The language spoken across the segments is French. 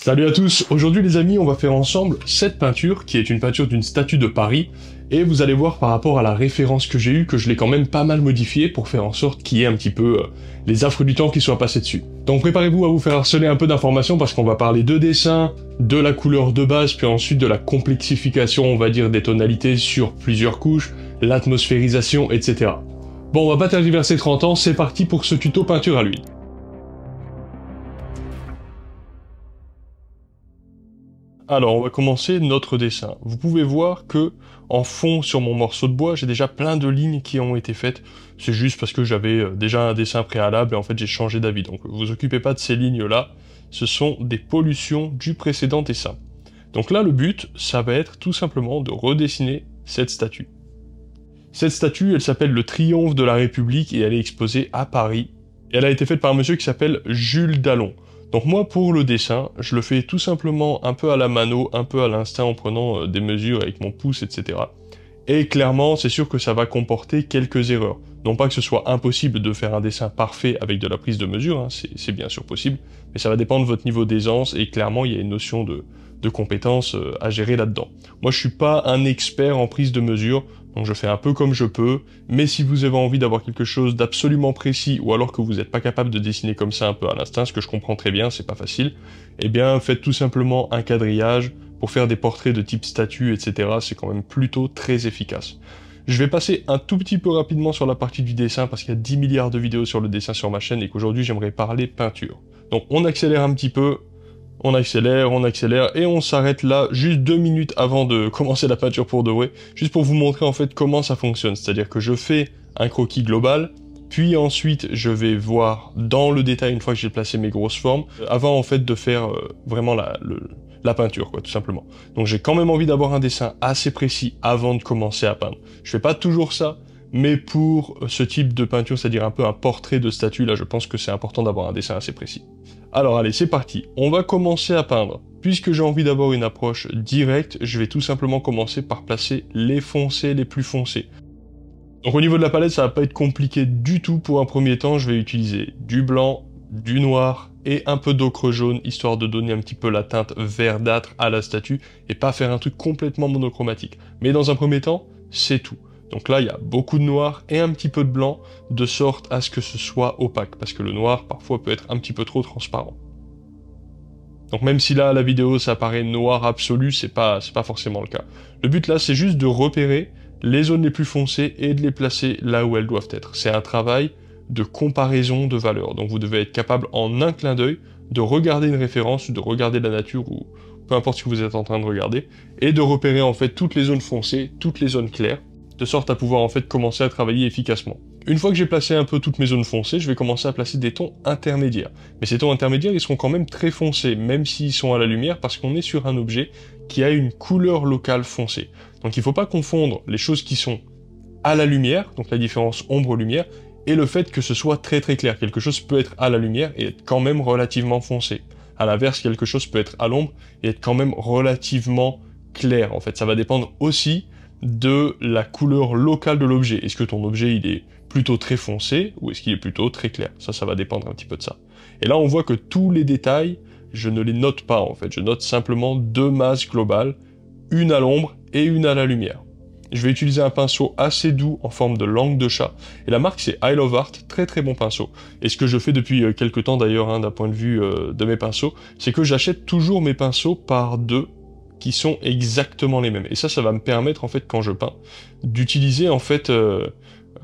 Salut à tous, aujourd'hui les amis on va faire ensemble cette peinture qui est une peinture d'une statue de Paris et vous allez voir par rapport à la référence que j'ai eue que je l'ai quand même pas mal modifiée pour faire en sorte qu'il y ait un petit peu euh, les affres du temps qui soient passés dessus. Donc préparez-vous à vous faire harceler un peu d'informations parce qu'on va parler de dessin, de la couleur de base puis ensuite de la complexification on va dire des tonalités sur plusieurs couches, l'atmosphérisation etc. Bon on va pas tergiverser 30 ans, c'est parti pour ce tuto peinture à l'huile. Alors, on va commencer notre dessin. Vous pouvez voir que, en fond, sur mon morceau de bois, j'ai déjà plein de lignes qui ont été faites. C'est juste parce que j'avais euh, déjà un dessin préalable et en fait, j'ai changé d'avis. Donc, vous occupez pas de ces lignes-là. Ce sont des pollutions du précédent dessin. Donc là, le but, ça va être tout simplement de redessiner cette statue. Cette statue, elle s'appelle le Triomphe de la République et elle est exposée à Paris. Elle a été faite par un monsieur qui s'appelle Jules Dallon. Donc moi pour le dessin, je le fais tout simplement un peu à la mano, un peu à l'instinct en prenant euh, des mesures avec mon pouce, etc. Et clairement, c'est sûr que ça va comporter quelques erreurs. Non pas que ce soit impossible de faire un dessin parfait avec de la prise de mesure, hein, c'est bien sûr possible, mais ça va dépendre de votre niveau d'aisance et clairement il y a une notion de, compétence euh, à gérer là-dedans. Moi je suis pas un expert en prise de mesure, donc je fais un peu comme je peux, mais si vous avez envie d'avoir quelque chose d'absolument précis, ou alors que vous n'êtes pas capable de dessiner comme ça un peu à l'instinct, ce que je comprends très bien, c'est pas facile, eh bien faites tout simplement un quadrillage pour faire des portraits de type statue, etc. C'est quand même plutôt très efficace. Je vais passer un tout petit peu rapidement sur la partie du dessin parce qu'il y a 10 milliards de vidéos sur le dessin sur ma chaîne et qu'aujourd'hui j'aimerais parler peinture. Donc on accélère un petit peu, on accélère, on accélère, et on s'arrête là juste deux minutes avant de commencer la peinture pour de vrai, juste pour vous montrer en fait comment ça fonctionne. C'est-à-dire que je fais un croquis global, puis ensuite je vais voir dans le détail une fois que j'ai placé mes grosses formes, euh, avant en fait de faire euh, vraiment la, la peinture, quoi, tout simplement. Donc j'ai quand même envie d'avoir un dessin assez précis avant de commencer à peindre. Je fais pas toujours ça, mais pour ce type de peinture, c'est-à-dire un peu un portrait de statue, là je pense que c'est important d'avoir un dessin assez précis. Alors allez, c'est parti, on va commencer à peindre. Puisque j'ai envie d'avoir une approche directe, je vais tout simplement commencer par placer les foncés les plus foncés. Donc au niveau de la palette, ça va pas être compliqué du tout pour un premier temps, je vais utiliser du blanc, du noir et un peu d'ocre jaune, histoire de donner un petit peu la teinte verdâtre à la statue et pas faire un truc complètement monochromatique. Mais dans un premier temps, c'est tout. Donc là, il y a beaucoup de noir et un petit peu de blanc, de sorte à ce que ce soit opaque, parce que le noir parfois peut être un petit peu trop transparent. Donc même si là, la vidéo, ça paraît noir absolu, c'est pas, pas forcément le cas. Le but là, c'est juste de repérer les zones les plus foncées et de les placer là où elles doivent être. C'est un travail de comparaison de valeurs, donc vous devez être capable en un clin d'œil de regarder une référence, de regarder la nature ou peu importe ce que vous êtes en train de regarder, et de repérer en fait toutes les zones foncées, toutes les zones claires, de sorte à pouvoir en fait commencer à travailler efficacement. Une fois que j'ai placé un peu toutes mes zones foncées, je vais commencer à placer des tons intermédiaires. Mais ces tons intermédiaires, ils seront quand même très foncés, même s'ils sont à la lumière, parce qu'on est sur un objet qui a une couleur locale foncée. Donc il ne faut pas confondre les choses qui sont à la lumière, donc la différence ombre-lumière, et le fait que ce soit très très clair. Quelque chose peut être à la lumière et être quand même relativement foncé. À l'inverse, quelque chose peut être à l'ombre et être quand même relativement clair. En fait, ça va dépendre aussi de la couleur locale de l'objet. Est-ce que ton objet il est plutôt très foncé ou est-ce qu'il est plutôt très clair Ça, ça va dépendre un petit peu de ça. Et là, on voit que tous les détails, je ne les note pas en fait. Je note simplement deux masses globales, une à l'ombre et une à la lumière. Je vais utiliser un pinceau assez doux en forme de langue de chat. Et la marque c'est I Love Art, très très bon pinceau. Et ce que je fais depuis euh, quelques temps d'ailleurs hein, d'un point de vue euh, de mes pinceaux, c'est que j'achète toujours mes pinceaux par deux qui sont exactement les mêmes. Et ça, ça va me permettre, en fait, quand je peins, d'utiliser, en fait, euh,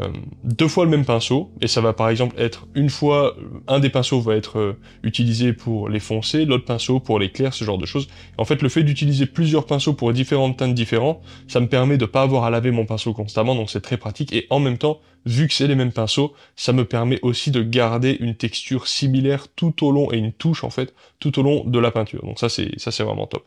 euh, deux fois le même pinceau, et ça va par exemple être une fois, euh, un des pinceaux va être utilisé pour les foncer l'autre pinceau pour les clairs, ce genre de choses. En fait, le fait d'utiliser plusieurs pinceaux pour différentes teintes différentes, ça me permet de pas avoir à laver mon pinceau constamment, donc c'est très pratique, et en même temps, vu que c'est les mêmes pinceaux, ça me permet aussi de garder une texture similaire tout au long, et une touche en fait, tout au long de la peinture. Donc ça c'est, ça c'est vraiment top.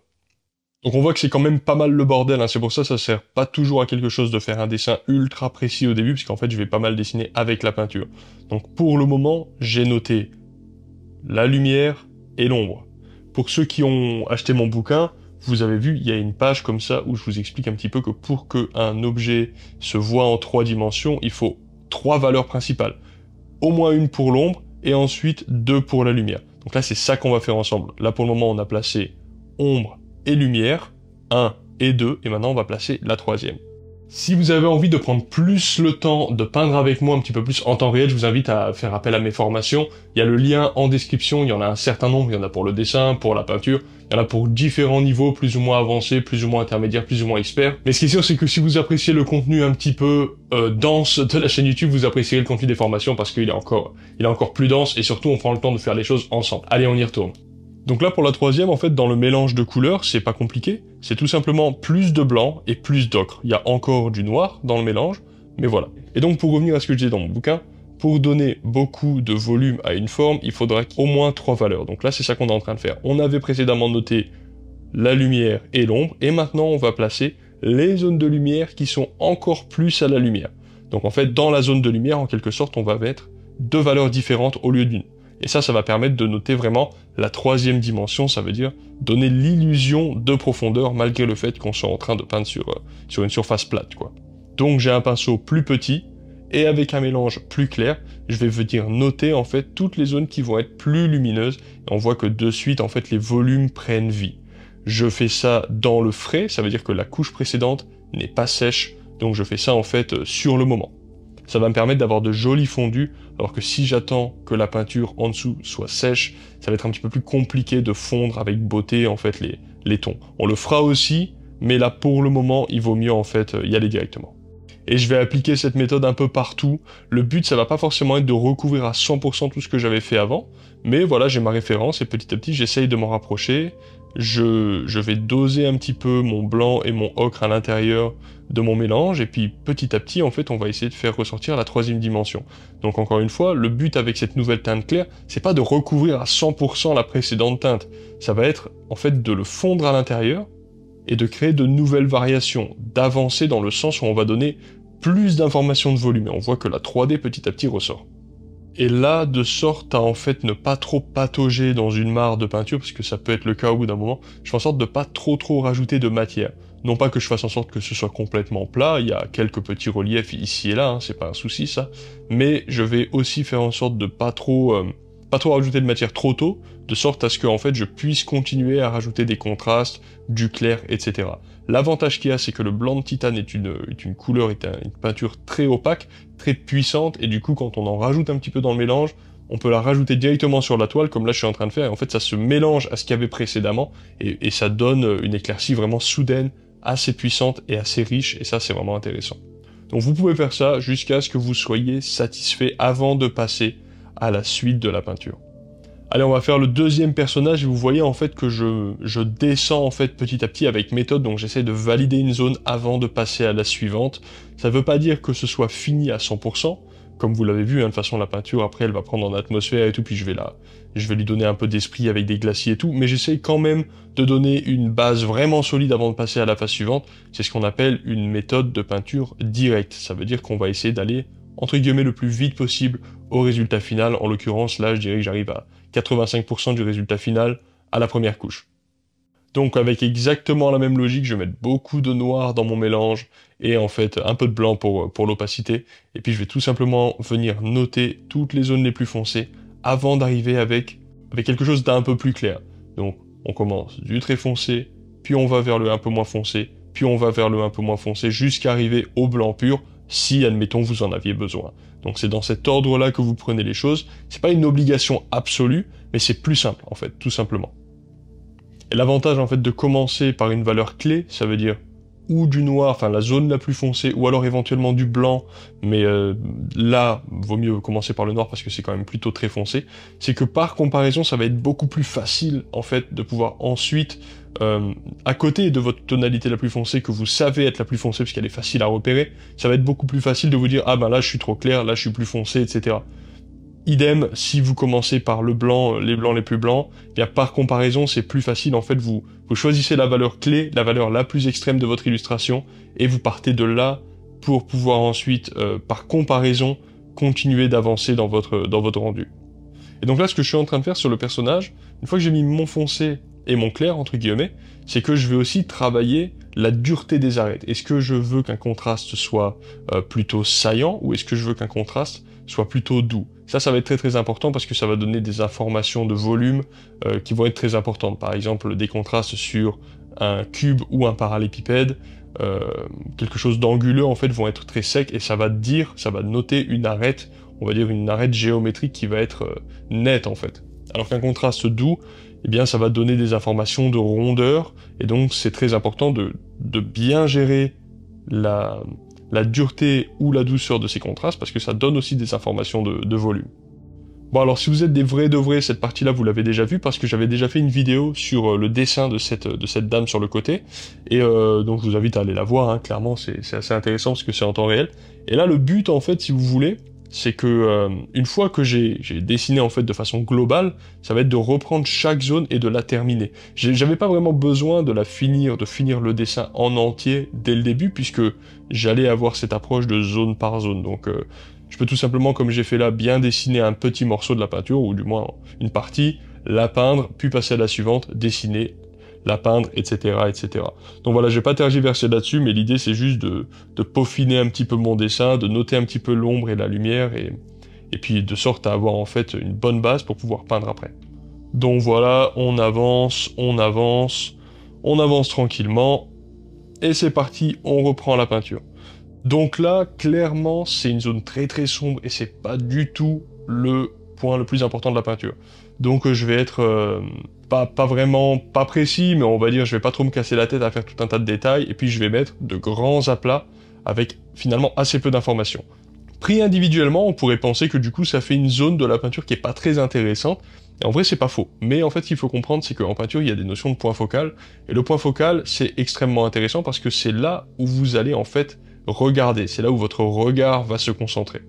Donc on voit que c'est quand même pas mal le bordel, hein. c'est pour ça que ça sert pas toujours à quelque chose de faire un dessin ultra précis au début, parce fait je vais pas mal dessiner avec la peinture. Donc pour le moment, j'ai noté la lumière et l'ombre. Pour ceux qui ont acheté mon bouquin, vous avez vu, il y a une page comme ça où je vous explique un petit peu que pour qu'un objet se voit en trois dimensions, il faut trois valeurs principales. Au moins une pour l'ombre et ensuite deux pour la lumière. Donc là, c'est ça qu'on va faire ensemble. Là, pour le moment, on a placé ombre et lumière, 1 et 2, et maintenant on va placer la troisième. Si vous avez envie de prendre plus le temps de peindre avec moi un petit peu plus en temps réel, je vous invite à faire appel à mes formations. Il y a le lien en description, il y en a un certain nombre, il y en a pour le dessin, pour la peinture, il y en a pour différents niveaux, plus ou moins avancés, plus ou moins intermédiaires, plus ou moins experts. Mais ce qui est sûr, c'est que si vous appréciez le contenu un petit peu euh, dense de la chaîne YouTube, vous apprécierez le contenu des formations parce qu'il est encore, il est encore plus dense et surtout on prend le temps de faire les choses ensemble. Allez, on y retourne. Donc là, pour la troisième, en fait, dans le mélange de couleurs, c'est pas compliqué. C'est tout simplement plus de blanc et plus d'ocre. Il y a encore du noir dans le mélange, mais voilà. Et donc, pour revenir à ce que je disais dans mon bouquin, pour donner beaucoup de volume à une forme, il faudra au moins trois valeurs. Donc là, c'est ça qu'on est en train de faire. On avait précédemment noté la lumière et l'ombre, et maintenant, on va placer les zones de lumière qui sont encore plus à la lumière. Donc en fait, dans la zone de lumière, en quelque sorte, on va mettre deux valeurs différentes au lieu d'une. Et ça, ça va permettre de noter vraiment la troisième dimension, ça veut dire donner l'illusion de profondeur malgré le fait qu'on soit en train de peindre euh, sur, une surface plate. Quoi. Donc j'ai un pinceau plus petit et avec un mélange plus clair, je vais venir noter en fait toutes les zones qui vont être plus lumineuses. Et on voit que de suite, en fait, les volumes prennent vie. Je fais ça dans le frais, ça veut dire que la couche précédente n'est pas sèche, donc je fais ça en fait euh, sur le moment. Ça va me permettre d'avoir de jolis fondus alors que si j'attends que la peinture en dessous soit sèche, ça va être un petit peu plus compliqué de fondre avec beauté en fait les, tons. On le fera aussi, mais là pour le moment, il vaut mieux en fait euh, y aller directement. Et je vais appliquer cette méthode un peu partout. Le but, ça va pas forcément être de recouvrir à 100% tout ce que j'avais fait avant, mais voilà, j'ai ma référence et petit à petit, j'essaye de m'en rapprocher je, vais doser un petit peu mon blanc et mon ocre à l'intérieur de mon mélange, et puis petit à petit, en fait, on va essayer de faire ressortir la troisième dimension. Donc encore une fois, le but avec cette nouvelle teinte claire, c'est pas de recouvrir à 100% la précédente teinte, ça va être en fait de le fondre à l'intérieur et de créer de nouvelles variations, d'avancer dans le sens où on va donner plus d'informations de volume, et on voit que la 3D petit à petit ressort. Et là, de sorte à en fait ne pas trop patauger dans une mare de peinture, parce que ça peut être le cas au bout d'un moment, je fais en sorte de pas trop trop rajouter de matière. Non pas que je fasse en sorte que ce soit complètement plat, il y a quelques petits reliefs ici et là, hein, c'est pas un souci ça, mais je vais aussi faire en sorte de pas trop euh, pas trop rajouter de matière trop tôt, de sorte à ce que en fait je puisse continuer à rajouter des contrastes, du clair, etc. L'avantage qu'il y a, c'est que le blanc de titane est une, est une couleur, est une peinture très opaque, très puissante, et du coup quand on en rajoute un petit peu dans le mélange, on peut la rajouter directement sur la toile, comme là je suis en train de faire, et en fait ça se mélange à ce qu'il y avait précédemment, et, et, ça donne une éclaircie vraiment soudaine, assez puissante et assez riche, et ça c'est vraiment intéressant. Donc vous pouvez faire ça jusqu'à ce que vous soyez satisfait avant de passer à la suite de la peinture. Allez, on va faire le deuxième personnage et vous voyez en fait que je, descends en fait petit à petit avec méthode, donc j'essaie de valider une zone avant de passer à la suivante. Ça ne veut pas dire que ce soit fini à 100%, comme vous l'avez vu, hein, de toute façon la peinture après elle va prendre en atmosphère et tout, puis je vais la, je vais lui donner un peu d'esprit avec des glaciers et tout, mais j'essaie quand même de donner une base vraiment solide avant de passer à la phase suivante. C'est ce qu'on appelle une méthode de peinture directe, ça veut dire qu'on va essayer d'aller entre guillemets le plus vite possible au résultat final. En l'occurrence, là, je dirais que j'arrive à 85% du résultat final à la première couche. Donc avec exactement la même logique, je vais mettre beaucoup de noir dans mon mélange et en fait un peu de blanc pour, l'opacité. Et puis je vais tout simplement venir noter toutes les zones les plus foncées avant d'arriver avec, avec quelque chose d'un peu plus clair. Donc on commence du très foncé, puis on va vers le un peu moins foncé, puis on va vers le un peu moins foncé jusqu'à arriver au blanc pur si, admettons, vous en aviez besoin. Donc c'est dans cet ordre-là que vous prenez les choses. C'est pas une obligation absolue, mais c'est plus simple, en fait, tout simplement. Et l'avantage, en fait, de commencer par une valeur clé, ça veut dire ou du noir, enfin la zone la plus foncée, ou alors éventuellement du blanc, mais euh, là, vaut mieux commencer par le noir parce que c'est quand même plutôt très foncé, c'est que par comparaison, ça va être beaucoup plus facile en fait de pouvoir ensuite euh, à côté de votre tonalité la plus foncée, que vous savez être la plus foncée parce qu'elle est facile à repérer, ça va être beaucoup plus facile de vous dire ah ben là je suis trop clair, là je suis plus foncé, etc. Idem, si vous commencez par le blanc, euh, les blancs les plus blancs, bien par comparaison, c'est plus facile. En fait, vous, vous choisissez la valeur clé, la valeur la plus extrême de votre illustration, et vous partez de là pour pouvoir ensuite, euh, par comparaison, continuer d'avancer dans votre, dans votre rendu. Et donc là, ce que je suis en train de faire sur le personnage, une fois que j'ai mis mon foncé et mon clair, entre guillemets, c'est que je vais aussi travailler la dureté des arêtes. Est-ce que je veux qu'un contraste soit euh, plutôt saillant ou est-ce que je veux qu'un contraste soit plutôt doux Ça, ça va être très très important parce que ça va donner des informations de volume euh, qui vont être très importantes. Par exemple, des contrastes sur un cube ou un parallépipède, euh, quelque chose d'anguleux en fait, vont être très secs et ça va dire, ça va noter une arête, on va dire une arête géométrique qui va être nette en fait alors qu'un contraste doux, eh bien, ça va donner des informations de rondeur, et donc c'est très important de, bien gérer la, la, dureté ou la douceur de ces contrastes, parce que ça donne aussi des informations de, de volume. Bon alors si vous êtes des vrais de vrais, cette partie-là vous l'avez déjà vue parce que j'avais déjà fait une vidéo sur euh, le dessin de cette, de cette dame sur le côté. Et euh, donc je vous invite à aller la voir, hein. clairement c'est assez intéressant parce que c'est en temps réel. Et là le but en fait si vous voulez, c'est que euh, une fois que j'ai dessiné en fait de façon globale, ça va être de reprendre chaque zone et de la terminer. J'avais pas vraiment besoin de la finir, de finir le dessin en entier dès le début puisque j'allais avoir cette approche de zone par zone. Donc euh, je peux tout simplement, comme j'ai fait là, bien dessiner un petit morceau de la peinture ou du moins une partie, la peindre, puis passer à la suivante, dessiner, la peindre, etc., etc. Donc voilà, je vais pas tergiverser là-dessus, mais l'idée c'est juste de, peaufiner un petit peu mon dessin, de noter un petit peu l'ombre et la lumière, et, et puis de sorte à avoir en fait une bonne base pour pouvoir peindre après. Donc voilà, on avance, on avance, on avance tranquillement, et c'est parti, on reprend la peinture. Donc là, clairement, c'est une zone très très sombre et c'est pas du tout le point le plus important de la peinture. Donc euh, je vais être euh, pas, vraiment, pas précis, mais on va dire, je vais pas trop me casser la tête à faire tout un tas de détails, et puis je vais mettre de grands aplats avec finalement assez peu d'informations. Pris individuellement, on pourrait penser que du coup ça fait une zone de la peinture qui est pas très intéressante, et en vrai c'est pas faux, mais en fait ce qu'il faut comprendre c'est qu'en peinture il y a des notions de point focal, et le point focal c'est extrêmement intéressant parce que c'est là où vous allez en fait regarder, c'est là où votre regard va se concentrer.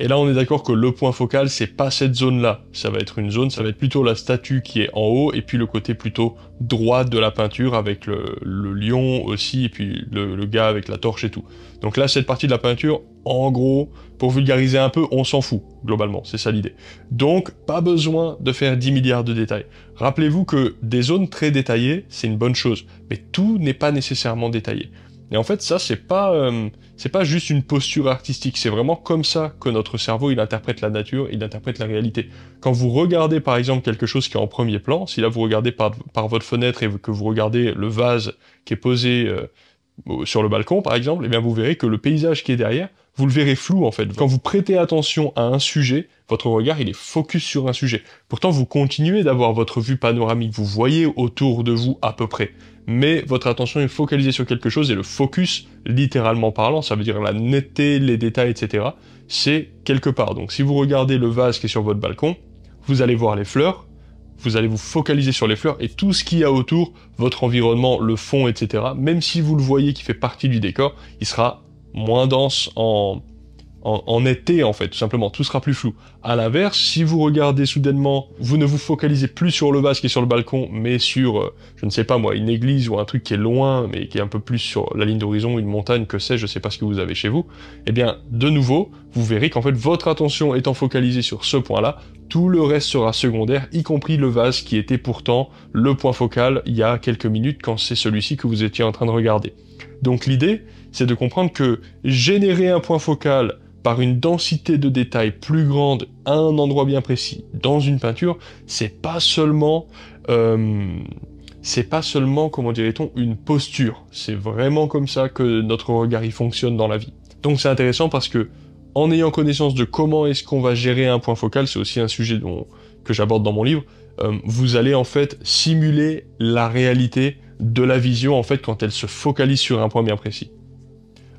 Et là, on est d'accord que le point focal, c'est pas cette zone-là. Ça va être une zone, ça va être plutôt la statue qui est en haut, et puis le côté plutôt droit de la peinture avec le, lion aussi, et puis le, le, gars avec la torche et tout. Donc là, cette partie de la peinture, en gros, pour vulgariser un peu, on s'en fout, globalement. C'est ça l'idée. Donc, pas besoin de faire 10 milliards de détails. Rappelez-vous que des zones très détaillées, c'est une bonne chose, mais tout n'est pas nécessairement détaillé. Et en fait, ça, c'est pas, euh, c'est pas juste une posture artistique. C'est vraiment comme ça que notre cerveau, il interprète la nature, il interprète la réalité. Quand vous regardez, par exemple, quelque chose qui est en premier plan, si là vous regardez par, votre fenêtre et que vous regardez le vase qui est posé euh, sur le balcon, par exemple, et eh bien vous verrez que le paysage qui est derrière vous le verrez flou en fait. Quand vous prêtez attention à un sujet, votre regard il est focus sur un sujet. Pourtant vous continuez d'avoir votre vue panoramique, vous voyez autour de vous à peu près. Mais votre attention est focalisée sur quelque chose et le focus, littéralement parlant, ça veut dire la netteté, les détails, etc., c'est quelque part. Donc si vous regardez le vase qui est sur votre balcon, vous allez voir les fleurs, vous allez vous focaliser sur les fleurs et tout ce qu'il y a autour, votre environnement, le fond, etc. Même si vous le voyez qui fait partie du décor, il sera moins dense en, en, été, en fait, tout simplement. Tout sera plus flou. À l'inverse, si vous regardez soudainement, vous ne vous focalisez plus sur le vase qui est sur le balcon, mais sur, euh, je ne sais pas moi, une église ou un truc qui est loin, mais qui est un peu plus sur la ligne d'horizon, une montagne, que sais-je, je sais pas ce que vous avez chez vous, eh bien, de nouveau, vous verrez qu'en fait, votre attention étant focalisée sur ce point-là, tout le reste sera secondaire, y compris le vase qui était pourtant le point focal il y a quelques minutes quand c'est celui-ci que vous étiez en train de regarder. Donc l'idée, c'est de comprendre que générer un point focal par une densité de détails plus grande à un endroit bien précis dans une peinture, c'est pas seulement euh, c'est pas seulement comment dirait-on une posture. C'est vraiment comme ça que notre regard y fonctionne dans la vie. Donc c'est intéressant parce que en ayant connaissance de comment est-ce qu'on va gérer un point focal, c'est aussi un sujet que j'aborde dans mon livre, euh, vous allez en fait simuler la réalité de la vision en fait quand elle se focalise sur un point bien précis.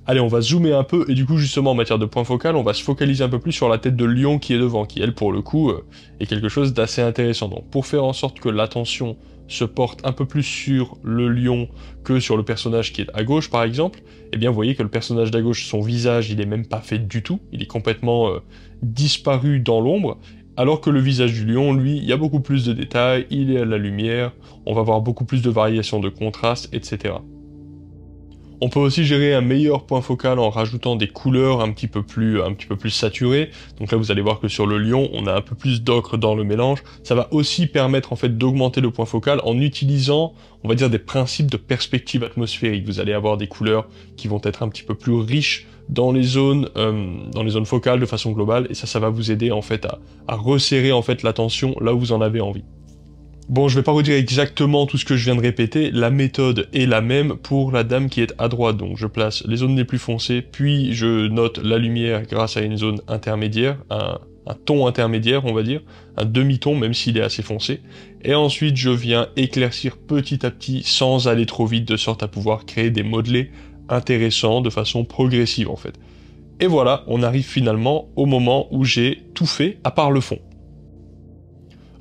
Allez, on va zoomer un peu, et du coup, justement, en matière de point focal, on va se focaliser un peu plus sur la tête de lion qui est devant, qui, elle, pour le coup, euh, est quelque chose d'assez intéressant. Donc, pour faire en sorte que l'attention se porte un peu plus sur le lion que sur le personnage qui est à gauche, par exemple, eh bien, vous voyez que le personnage d'à gauche, son visage, il est même pas fait du tout. Il est complètement euh, disparu dans l'ombre, alors que le visage du lion, lui, il y a beaucoup plus de détails, il est à la lumière, on va avoir beaucoup plus de variations de contraste, etc. On peut aussi gérer un meilleur point focal en rajoutant des couleurs un petit peu plus, un petit peu plus saturées. Donc là, vous allez voir que sur le lion, on a un peu plus d'ocre dans le mélange. Ça va aussi permettre en fait d'augmenter le point focal en utilisant, on va dire, des principes de perspective atmosphérique. Vous allez avoir des couleurs qui vont être un petit peu plus riches dans les zones, euh, dans les zones focales de façon globale. Et ça, ça va vous aider en fait à, à resserrer en fait la tension là où vous en avez envie. Bon, je vais pas redire exactement tout ce que je viens de répéter, la méthode est la même pour la dame qui est à droite, donc je place les zones les plus foncées, puis je note la lumière grâce à une zone intermédiaire, un, un ton intermédiaire on va dire, un demi-ton même s'il est assez foncé, et ensuite je viens éclaircir petit à petit sans aller trop vite de sorte à pouvoir créer des modelés intéressants de façon progressive en fait. Et voilà, on arrive finalement au moment où j'ai tout fait à part le fond.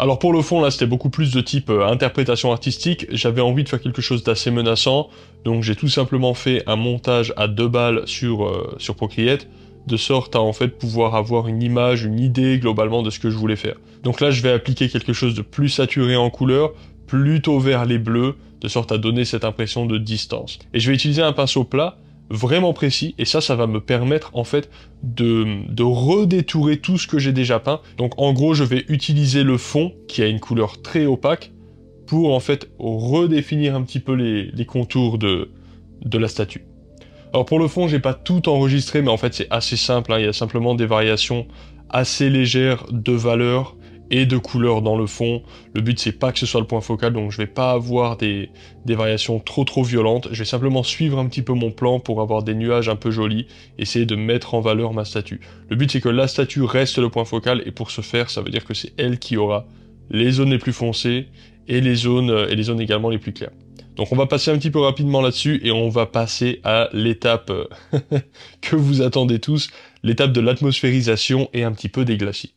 Alors pour le fond, là, c'était beaucoup plus de type euh, interprétation artistique. J'avais envie de faire quelque chose d'assez menaçant, donc j'ai tout simplement fait un montage à deux balles sur, euh, sur Procreate, de sorte à en fait pouvoir avoir une image, une idée globalement de ce que je voulais faire. Donc là, je vais appliquer quelque chose de plus saturé en couleur, plutôt vers les bleus, de sorte à donner cette impression de distance. Et je vais utiliser un pinceau plat, vraiment précis et ça ça va me permettre en fait de, de redétourer tout ce que j'ai déjà peint donc en gros je vais utiliser le fond qui a une couleur très opaque pour en fait redéfinir un petit peu les, les contours de, de la statue alors pour le fond j'ai pas tout enregistré mais en fait c'est assez simple hein. il y a simplement des variations assez légères de valeur et de couleurs dans le fond. Le but c'est pas que ce soit le point focal, donc je vais pas avoir des, des, variations trop trop violentes. Je vais simplement suivre un petit peu mon plan pour avoir des nuages un peu jolis, essayer de mettre en valeur ma statue. Le but c'est que la statue reste le point focal, et pour ce faire, ça veut dire que c'est elle qui aura les zones les plus foncées et les zones, euh, et les zones également les plus claires. Donc on va passer un petit peu rapidement là-dessus et on va passer à l'étape euh, que vous attendez tous, l'étape de l'atmosphérisation et un petit peu des glaciers.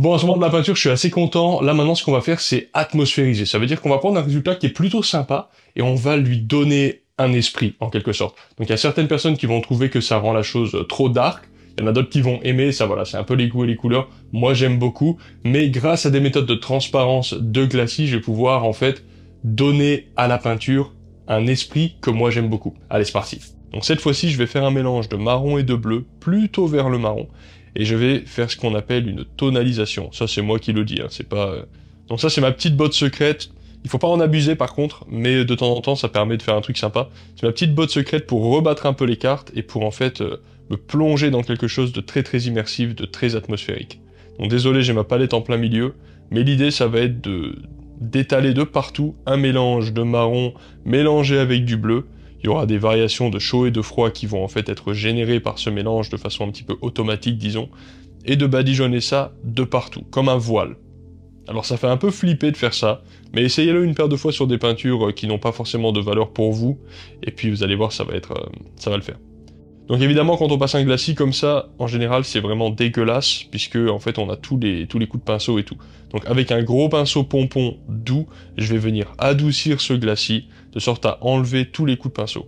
Bon, à ce moment de la peinture, je suis assez content. Là, maintenant, ce qu'on va faire, c'est atmosphériser. Ça veut dire qu'on va prendre un résultat qui est plutôt sympa et on va lui donner un esprit, en quelque sorte. Donc, il y a certaines personnes qui vont trouver que ça rend la chose trop dark. Il y en a d'autres qui vont aimer, ça voilà, c'est un peu les goûts et les couleurs. Moi, j'aime beaucoup. Mais grâce à des méthodes de transparence, de glacis, je vais pouvoir, en fait, donner à la peinture un esprit que moi, j'aime beaucoup. Allez, c'est parti. Donc cette fois-ci, je vais faire un mélange de marron et de bleu, plutôt vers le marron et je vais faire ce qu'on appelle une tonalisation. Ça, c'est moi qui le dis, hein. c'est pas... Euh, donc ça, c'est ma petite botte secrète. Il faut pas en abuser par contre, mais de temps en temps, ça permet de faire un truc sympa. C'est ma petite botte secrète pour rebattre un peu les cartes et pour en fait euh, me plonger dans quelque chose de très très immersif, de très atmosphérique. Donc désolé, j'ai ma palette en plein milieu, mais l'idée, ça va être de d'étaler de partout un mélange de marron mélangé avec du bleu, il y aura des variations de chaud et de froid qui vont en fait être générées par ce mélange de façon un petit peu automatique, disons, et de badigeonner ça de partout, comme un voile. Alors ça fait un peu flipper de faire ça, mais essayez-le une paire de fois sur des peintures euh, qui n'ont pas forcément de valeur pour vous, et puis vous allez voir, ça va être, euh, ça va le faire. Donc évidemment, quand on passe un glacis comme ça, en général, c'est vraiment dégueulasse, puisque en fait, on a tous les, tous les coups de pinceau et tout. Donc avec un gros pinceau pompon doux, je vais venir adoucir ce glacis, de sorte à enlever tous les coups de pinceau.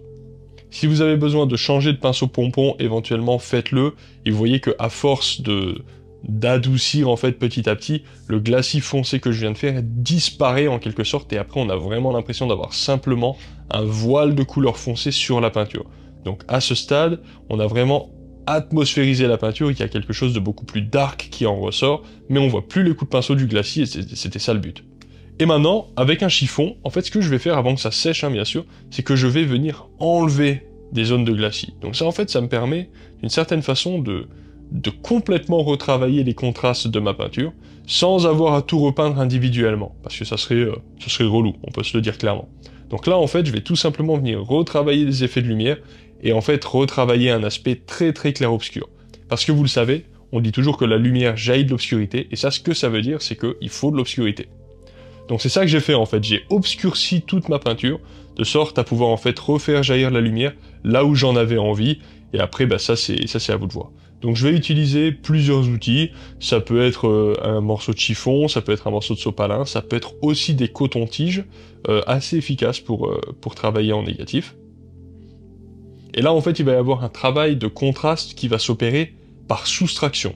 Si vous avez besoin de changer de pinceau pompon, éventuellement faites-le, et vous voyez qu'à force d'adoucir en fait petit à petit, le glacis foncé que je viens de faire disparaît en quelque sorte, et après on a vraiment l'impression d'avoir simplement un voile de couleur foncée sur la peinture. Donc à ce stade, on a vraiment atmosphérisé la peinture, il y a quelque chose de beaucoup plus dark qui en ressort, mais on voit plus les coups de pinceau du glacis, et c'était ça le but. Et maintenant, avec un chiffon, en fait ce que je vais faire avant que ça sèche hein, bien sûr, c'est que je vais venir enlever des zones de glacis. Donc ça en fait ça me permet d'une certaine façon de, de complètement retravailler les contrastes de ma peinture, sans avoir à tout repeindre individuellement, parce que ça serait, euh, ça serait relou, on peut se le dire clairement. Donc là en fait je vais tout simplement venir retravailler les effets de lumière et en fait retravailler un aspect très très clair-obscur. Parce que vous le savez, on dit toujours que la lumière jaillit de l'obscurité, et ça ce que ça veut dire c'est qu'il faut de l'obscurité. Donc c'est ça que j'ai fait en fait, j'ai obscurci toute ma peinture, de sorte à pouvoir en fait refaire jaillir la lumière là où j'en avais envie, et après bah, ça c'est ça c'est à vous de voir. Donc je vais utiliser plusieurs outils, ça peut être euh, un morceau de chiffon, ça peut être un morceau de sopalin, ça peut être aussi des cotons-tiges, euh, assez efficaces pour, euh, pour travailler en négatif. Et là, en fait, il va y avoir un travail de contraste qui va s'opérer par soustraction.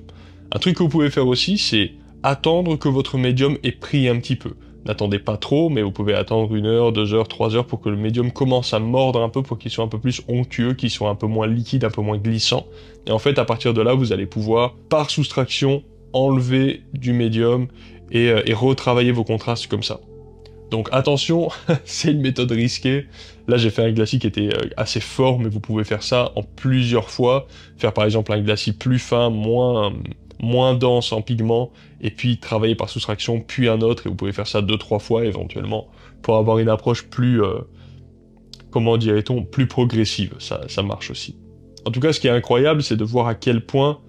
Un truc que vous pouvez faire aussi, c'est attendre que votre médium ait pris un petit peu. N'attendez pas trop, mais vous pouvez attendre une heure, deux heures, trois heures pour que le médium commence à mordre un peu, pour qu'il soit un peu plus onctueux, qu'il soit un peu moins liquide, un peu moins glissant. Et en fait, à partir de là, vous allez pouvoir, par soustraction, enlever du médium et, euh, retravailler vos contrastes comme ça. Donc attention, c'est une méthode risquée. Là, j'ai fait un glacis qui était euh, assez fort, mais vous pouvez faire ça en plusieurs fois. Faire par exemple un glacis plus fin, moins, euh, moins dense en pigments, et puis travailler par soustraction, puis un autre, et vous pouvez faire ça deux, trois fois éventuellement, pour avoir une approche plus, euh, comment dirait-on, plus progressive. Ça, ça marche aussi. En tout cas, ce qui est incroyable, c'est de voir à quel point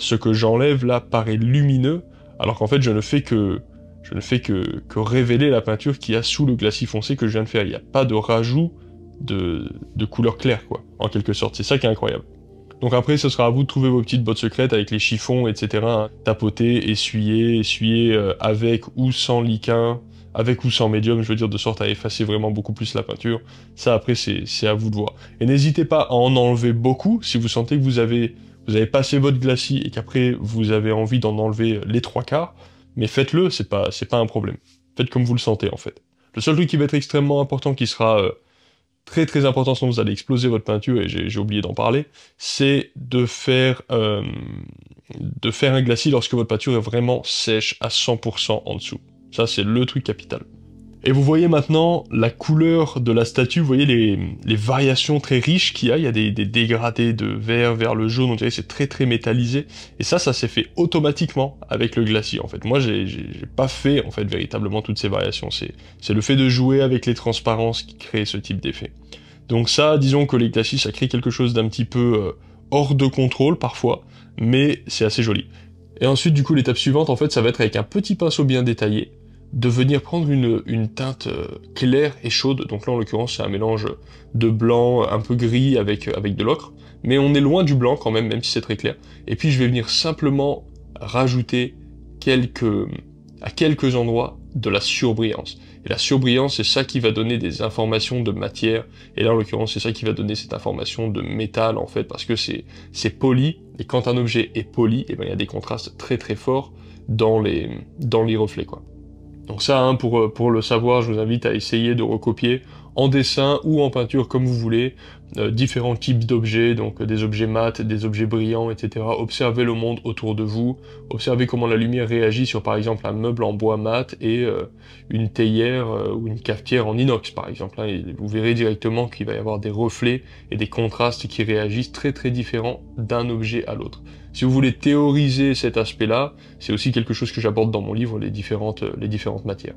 ce que j'enlève là paraît lumineux, alors qu'en fait, je ne fais que je ne fais que, révéler la peinture qu'il y a sous le glacis foncé que je viens de faire. Il n'y a pas de rajout de, de couleur claire, quoi, en quelque sorte. C'est ça qui est incroyable. Donc après, ce sera à vous de trouver vos petites bottes secrètes avec les chiffons, etc. Hein. Tapoter, essuyer, essuyer euh, avec ou sans liquin, avec ou sans médium, je veux dire, de sorte à effacer vraiment beaucoup plus la peinture. Ça, après, c'est à vous de voir. Et n'hésitez pas à en enlever beaucoup si vous sentez que vous avez, vous avez passé votre glacis et qu'après, vous avez envie d'en enlever les trois quarts mais faites-le, c'est pas, c'est pas un problème. Faites comme vous le sentez en fait. Le seul truc qui va être extrêmement important, qui sera euh, très très important sinon vous allez exploser votre peinture, et j'ai oublié d'en parler, c'est de faire euh, de faire un glacis lorsque votre peinture est vraiment sèche à 100% en dessous. Ça c'est le truc capital. Et vous voyez maintenant la couleur de la statue, vous voyez les, variations très riches qu'il y a, il y a des, dégradés de vert vers le jaune, on dirait c'est très très métallisé, et ça, ça s'est fait automatiquement avec le glacis. en fait. Moi j'ai pas fait en fait véritablement toutes ces variations, c'est le fait de jouer avec les transparences qui crée ce type d'effet. Donc ça, disons que les glacis, ça crée quelque chose d'un petit peu euh, hors de contrôle parfois, mais c'est assez joli. Et ensuite du coup l'étape suivante en fait ça va être avec un petit pinceau bien détaillé, de venir prendre une, une, teinte euh, claire et chaude. Donc là, en l'occurrence, c'est un mélange de blanc, un peu gris avec, euh, avec de l'ocre. Mais on est loin du blanc quand même, même si c'est très clair. Et puis, je vais venir simplement rajouter quelques, à quelques endroits de la surbrillance. Et la surbrillance, c'est ça qui va donner des informations de matière. Et là, en l'occurrence, c'est ça qui va donner cette information de métal, en fait, parce que c'est poli. Et quand un objet est poli, eh ben, il y a des contrastes très très forts dans les, dans les reflets, quoi. Donc ça, hein, euh, pour le savoir, je vous invite à essayer de recopier en dessin ou en peinture comme vous voulez, euh, différents types d'objets, donc euh, des objets mats, des objets brillants, etc. Observez le monde autour de vous, observez comment la lumière réagit sur par exemple un meuble en bois mat et euh, une théière ou une cafetière en inox par exemple. Hein. vous verrez directement qu'il va y avoir des reflets et des contrastes qui réagissent très très différents d'un objet à l'autre. Si vous voulez théoriser cet aspect-là, c'est aussi quelque chose que j'aborde dans mon livre, les différentes, les différentes matières.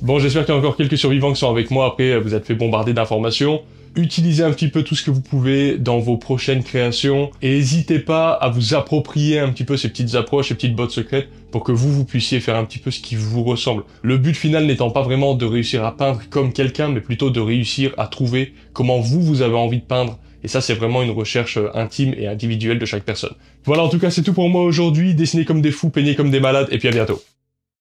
Bon, j'espère qu'il y a encore quelques survivants qui sont avec moi après vous êtes fait bombarder d'informations. Utilisez un petit peu tout ce que vous pouvez dans vos prochaines créations et n'hésitez pas à vous approprier un petit peu ces petites approches, ces petites bottes secrètes pour que vous, vous puissiez faire un petit peu ce qui vous ressemble. Le but final n'étant pas vraiment de réussir à peindre comme quelqu'un, mais plutôt de réussir à trouver comment vous, vous avez envie de peindre et ça, c'est vraiment une recherche euh, intime et individuelle de chaque personne. Voilà, en tout cas, c'est tout pour moi aujourd'hui. Dessinez comme des fous, peignez comme des malades, et puis à bientôt.